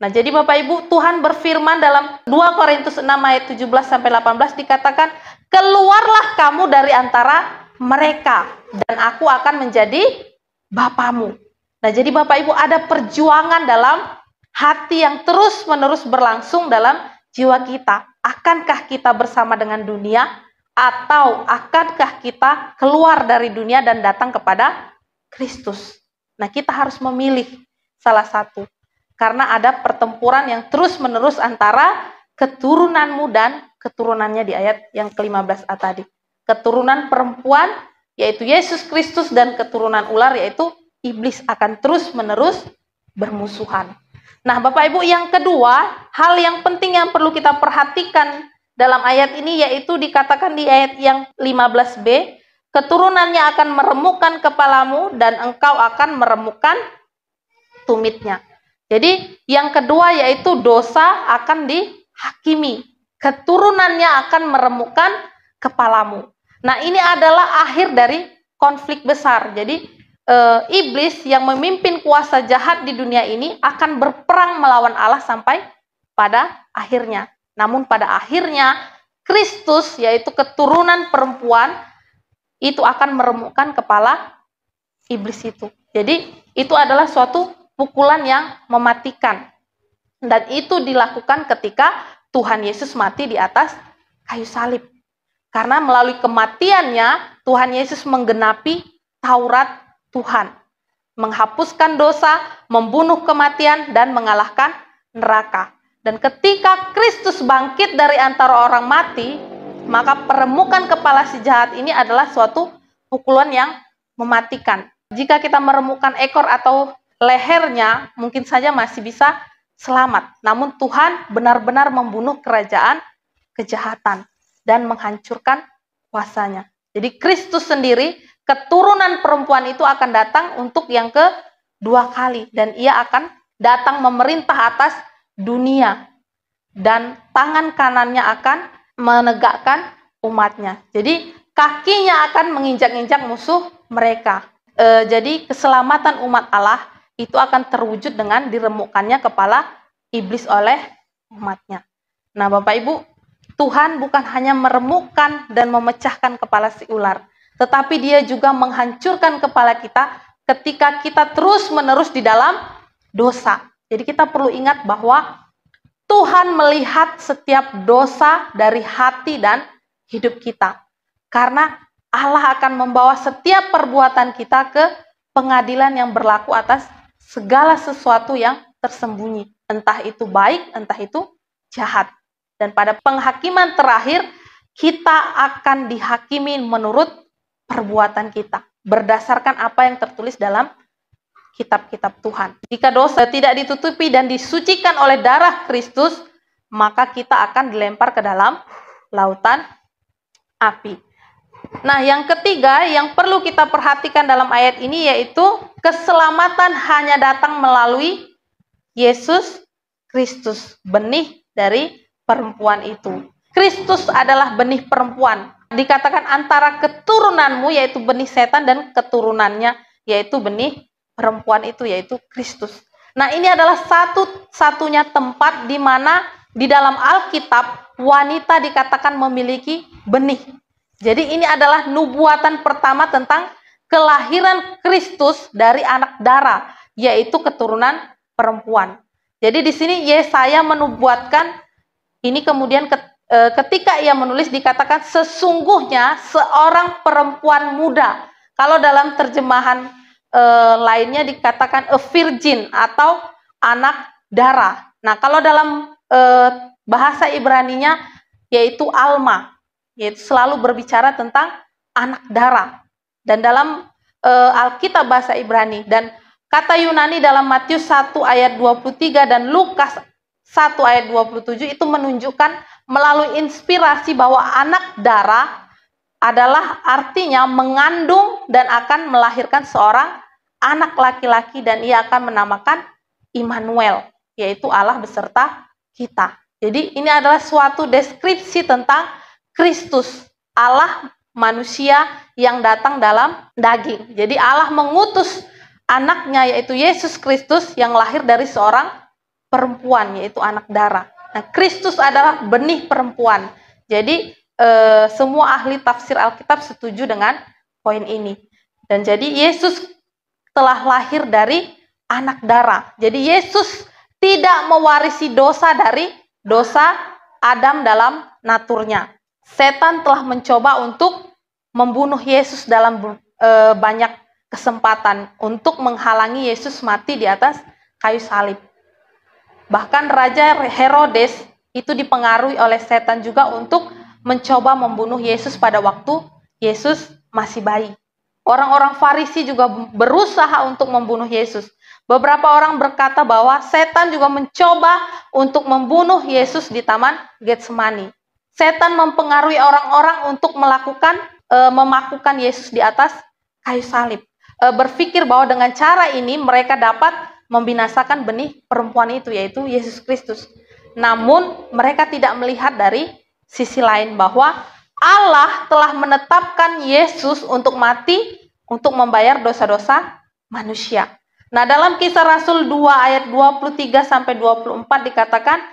Nah, jadi Bapak Ibu, Tuhan berfirman dalam 2 Korintus 6 ayat 17 sampai 18 dikatakan, "Keluarlah kamu dari antara mereka dan aku akan menjadi bapamu." Nah, jadi Bapak Ibu ada perjuangan dalam hati yang terus-menerus berlangsung dalam jiwa kita. Akankah kita bersama dengan dunia atau akankah kita keluar dari dunia dan datang kepada Kristus? Nah, kita harus memilih salah satu karena ada pertempuran yang terus-menerus antara keturunanmu dan keturunannya di ayat yang ke-15a tadi. Keturunan perempuan yaitu Yesus Kristus dan keturunan ular yaitu iblis akan terus-menerus bermusuhan. Nah, Bapak Ibu, yang kedua, hal yang penting yang perlu kita perhatikan dalam ayat ini yaitu dikatakan di ayat yang 15b, keturunannya akan meremukkan kepalamu dan engkau akan meremukkan tumitnya. Jadi yang kedua yaitu dosa akan dihakimi. Keturunannya akan meremukkan kepalamu. Nah ini adalah akhir dari konflik besar. Jadi e, iblis yang memimpin kuasa jahat di dunia ini akan berperang melawan Allah sampai pada akhirnya. Namun pada akhirnya Kristus yaitu keturunan perempuan itu akan meremukkan kepala iblis itu. Jadi itu adalah suatu pukulan yang mematikan. Dan itu dilakukan ketika Tuhan Yesus mati di atas kayu salib. Karena melalui kematiannya Tuhan Yesus menggenapi Taurat Tuhan, menghapuskan dosa, membunuh kematian dan mengalahkan neraka. Dan ketika Kristus bangkit dari antara orang mati, maka peremukan kepala si jahat ini adalah suatu pukulan yang mematikan. Jika kita meremukan ekor atau lehernya mungkin saja masih bisa selamat. Namun Tuhan benar-benar membunuh kerajaan kejahatan dan menghancurkan kuasanya. Jadi Kristus sendiri, keturunan perempuan itu akan datang untuk yang kedua kali. Dan ia akan datang memerintah atas dunia. Dan tangan kanannya akan menegakkan umatnya. Jadi kakinya akan menginjak-injak musuh mereka. E, jadi keselamatan umat Allah itu akan terwujud dengan diremukannya kepala iblis oleh umatnya. Nah, Bapak Ibu, Tuhan bukan hanya meremukkan dan memecahkan kepala si ular, tetapi dia juga menghancurkan kepala kita ketika kita terus-menerus di dalam dosa. Jadi kita perlu ingat bahwa Tuhan melihat setiap dosa dari hati dan hidup kita. Karena Allah akan membawa setiap perbuatan kita ke pengadilan yang berlaku atas segala sesuatu yang tersembunyi, entah itu baik, entah itu jahat. Dan pada penghakiman terakhir, kita akan dihakimi menurut perbuatan kita, berdasarkan apa yang tertulis dalam kitab-kitab Tuhan. Jika dosa tidak ditutupi dan disucikan oleh darah Kristus, maka kita akan dilempar ke dalam lautan api. Nah, yang ketiga yang perlu kita perhatikan dalam ayat ini yaitu keselamatan hanya datang melalui Yesus Kristus, benih dari perempuan itu. Kristus adalah benih perempuan. Dikatakan antara keturunanmu yaitu benih setan dan keturunannya yaitu benih perempuan itu yaitu Kristus. Nah, ini adalah satu-satunya tempat di mana di dalam Alkitab wanita dikatakan memiliki benih jadi ini adalah nubuatan pertama tentang kelahiran Kristus dari anak darah, yaitu keturunan perempuan. Jadi di sini Yesaya menubuatkan ini kemudian e, ketika ia menulis dikatakan sesungguhnya seorang perempuan muda. Kalau dalam terjemahan e, lainnya dikatakan a virgin atau anak darah. Nah, kalau dalam e, bahasa bahasa nya yaitu alma yaitu selalu berbicara tentang anak darah dan dalam e, Alkitab bahasa Ibrani dan kata Yunani dalam Matius 1 ayat 23 dan Lukas 1 ayat 27 itu menunjukkan melalui inspirasi bahwa anak darah adalah artinya mengandung dan akan melahirkan seorang anak laki-laki dan ia akan menamakan Immanuel, yaitu Allah beserta kita. Jadi ini adalah suatu deskripsi tentang Kristus, Allah manusia yang datang dalam daging. Jadi Allah mengutus anaknya yaitu Yesus Kristus yang lahir dari seorang perempuan yaitu anak darah. Nah, Kristus adalah benih perempuan. Jadi eh, semua ahli tafsir Alkitab setuju dengan poin ini. Dan jadi Yesus telah lahir dari anak darah. Jadi Yesus tidak mewarisi dosa dari dosa Adam dalam naturnya setan telah mencoba untuk membunuh Yesus dalam e, banyak kesempatan untuk menghalangi Yesus mati di atas kayu salib. Bahkan Raja Herodes itu dipengaruhi oleh setan juga untuk mencoba membunuh Yesus pada waktu Yesus masih bayi. Orang-orang Farisi juga berusaha untuk membunuh Yesus. Beberapa orang berkata bahwa setan juga mencoba untuk membunuh Yesus di Taman Getsemani. Setan mempengaruhi orang-orang untuk melakukan e, memakukan Yesus di atas kayu salib. E, berpikir bahwa dengan cara ini mereka dapat membinasakan benih perempuan itu yaitu Yesus Kristus. Namun mereka tidak melihat dari sisi lain bahwa Allah telah menetapkan Yesus untuk mati untuk membayar dosa-dosa manusia. Nah, dalam kisah Rasul 2 ayat 23 sampai 24 dikatakan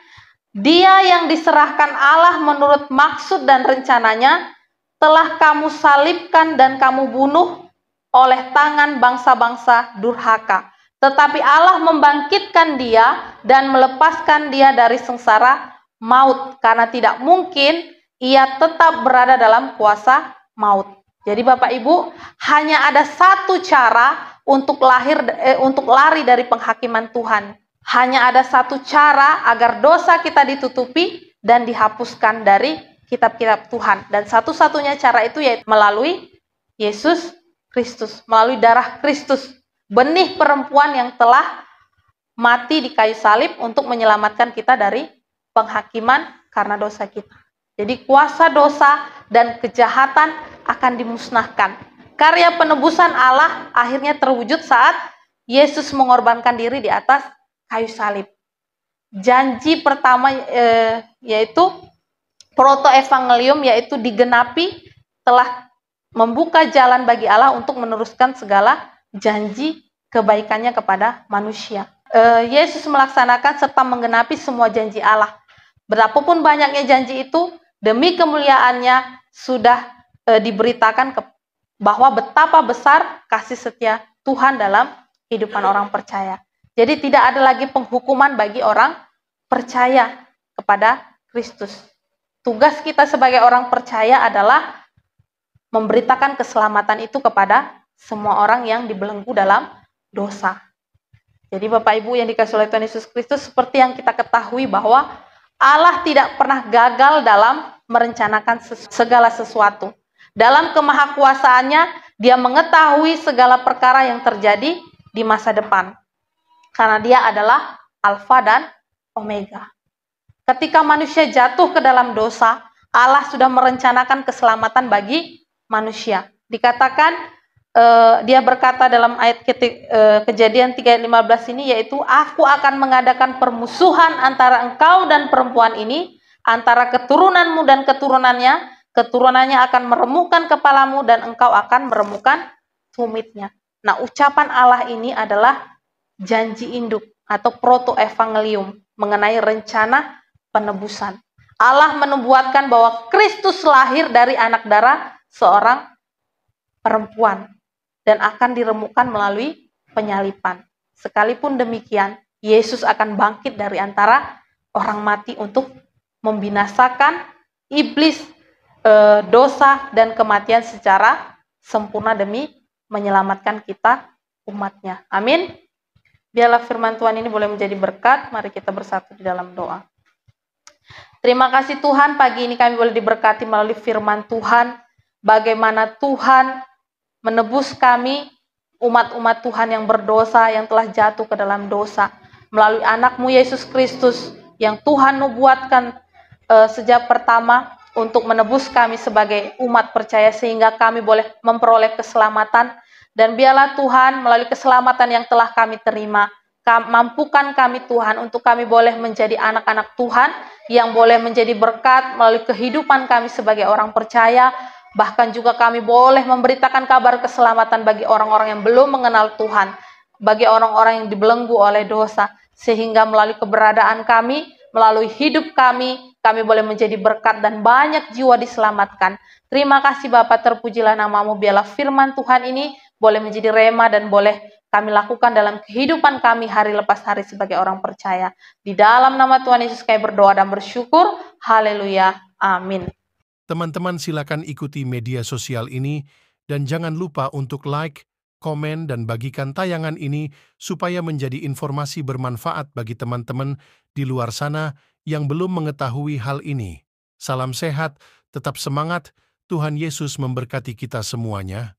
dia yang diserahkan Allah menurut maksud dan rencananya telah kamu salibkan dan kamu bunuh oleh tangan bangsa-bangsa durhaka. Tetapi Allah membangkitkan dia dan melepaskan dia dari sengsara maut karena tidak mungkin ia tetap berada dalam kuasa maut. Jadi Bapak Ibu, hanya ada satu cara untuk lahir eh, untuk lari dari penghakiman Tuhan, hanya ada satu cara agar dosa kita ditutupi dan dihapuskan dari kitab-kitab Tuhan. Dan satu-satunya cara itu yaitu melalui Yesus Kristus, melalui darah Kristus. Benih perempuan yang telah mati di kayu salib untuk menyelamatkan kita dari penghakiman karena dosa kita. Jadi kuasa dosa dan kejahatan akan dimusnahkan. Karya penebusan Allah akhirnya terwujud saat Yesus mengorbankan diri di atas kayu salib. Janji pertama e, yaitu proto evangelium yaitu digenapi telah membuka jalan bagi Allah untuk meneruskan segala janji kebaikannya kepada manusia. E, Yesus melaksanakan serta menggenapi semua janji Allah. Berapapun banyaknya janji itu, demi kemuliaannya sudah e, diberitakan ke, bahwa betapa besar kasih setia Tuhan dalam kehidupan orang percaya. Jadi tidak ada lagi penghukuman bagi orang percaya kepada Kristus. Tugas kita sebagai orang percaya adalah memberitakan keselamatan itu kepada semua orang yang dibelenggu dalam dosa. Jadi Bapak Ibu yang dikasih oleh Tuhan Yesus Kristus seperti yang kita ketahui bahwa Allah tidak pernah gagal dalam merencanakan segala sesuatu. Dalam kemahakuasaannya, dia mengetahui segala perkara yang terjadi di masa depan karena dia adalah alfa dan omega. Ketika manusia jatuh ke dalam dosa, Allah sudah merencanakan keselamatan bagi manusia. Dikatakan eh, dia berkata dalam ayat ke eh, kejadian 3 ini yaitu aku akan mengadakan permusuhan antara engkau dan perempuan ini, antara keturunanmu dan keturunannya, keturunannya akan meremukkan kepalamu dan engkau akan meremukkan tumitnya. Nah, ucapan Allah ini adalah janji induk atau proto evangelium mengenai rencana penebusan. Allah menubuatkan bahwa Kristus lahir dari anak darah seorang perempuan dan akan diremukkan melalui penyalipan. Sekalipun demikian, Yesus akan bangkit dari antara orang mati untuk membinasakan iblis, e, dosa, dan kematian secara sempurna demi menyelamatkan kita umatnya. Amin. Biarlah firman Tuhan ini boleh menjadi berkat. Mari kita bersatu di dalam doa. Terima kasih Tuhan, pagi ini kami boleh diberkati melalui firman Tuhan. Bagaimana Tuhan menebus kami, umat-umat Tuhan yang berdosa, yang telah jatuh ke dalam dosa. Melalui anakmu Yesus Kristus, yang Tuhan nubuatkan e, sejak pertama, untuk menebus kami sebagai umat percaya sehingga kami boleh memperoleh keselamatan dan biarlah Tuhan melalui keselamatan yang telah kami terima mampukan kami Tuhan untuk kami boleh menjadi anak-anak Tuhan yang boleh menjadi berkat melalui kehidupan kami sebagai orang percaya bahkan juga kami boleh memberitakan kabar keselamatan bagi orang-orang yang belum mengenal Tuhan bagi orang-orang yang dibelenggu oleh dosa sehingga melalui keberadaan kami Melalui hidup kami, kami boleh menjadi berkat dan banyak jiwa diselamatkan. Terima kasih Bapak, terpujilah namamu, biarlah firman Tuhan ini boleh menjadi rema dan boleh kami lakukan dalam kehidupan kami hari lepas hari sebagai orang percaya. Di dalam nama Tuhan Yesus kami berdoa dan bersyukur. Haleluya. Amin. Teman-teman silakan ikuti media sosial ini dan jangan lupa untuk like, komen, dan bagikan tayangan ini supaya menjadi informasi bermanfaat bagi teman-teman di luar sana yang belum mengetahui hal ini. Salam sehat, tetap semangat, Tuhan Yesus memberkati kita semuanya.